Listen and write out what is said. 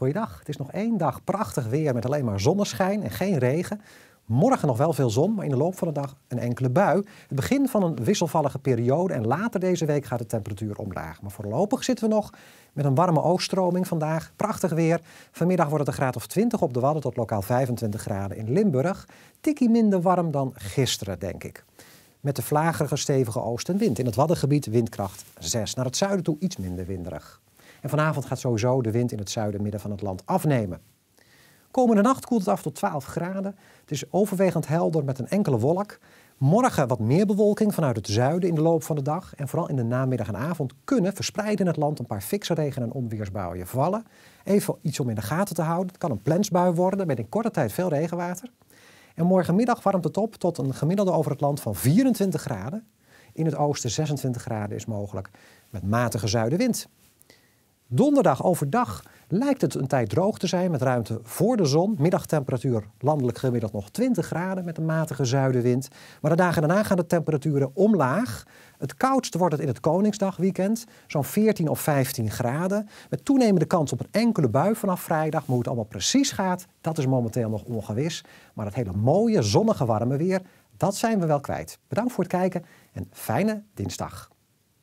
Goeiedag, het is nog één dag prachtig weer met alleen maar zonneschijn en geen regen. Morgen nog wel veel zon, maar in de loop van de dag een enkele bui. Het begin van een wisselvallige periode en later deze week gaat de temperatuur omlaag. Maar voorlopig zitten we nog met een warme oogstroming vandaag. Prachtig weer. Vanmiddag wordt het een graad of 20 op de Wadden tot lokaal 25 graden in Limburg. Tikkie minder warm dan gisteren, denk ik. Met de vlagerige stevige oostenwind. In het Waddengebied windkracht 6. Naar het zuiden toe iets minder winderig. En vanavond gaat sowieso de wind in het zuiden midden van het land afnemen. Komende nacht koelt het af tot 12 graden. Het is overwegend helder met een enkele wolk. Morgen wat meer bewolking vanuit het zuiden in de loop van de dag. En vooral in de namiddag en avond kunnen verspreid in het land een paar fikse regen- en onweersbuien vallen. Even iets om in de gaten te houden. Het kan een plensbui worden met in korte tijd veel regenwater. En morgenmiddag warmt het op tot een gemiddelde over het land van 24 graden. In het oosten 26 graden is mogelijk met matige zuidenwind. Donderdag overdag lijkt het een tijd droog te zijn met ruimte voor de zon. Middagtemperatuur landelijk gemiddeld nog 20 graden met een matige zuidenwind. Maar de dagen daarna gaan de temperaturen omlaag. Het koudst wordt het in het Koningsdagweekend, zo'n 14 of 15 graden. Met toenemende kans op een enkele bui vanaf vrijdag. Maar hoe het allemaal precies gaat, dat is momenteel nog ongewis. Maar het hele mooie, zonnige, warme weer, dat zijn we wel kwijt. Bedankt voor het kijken en fijne dinsdag.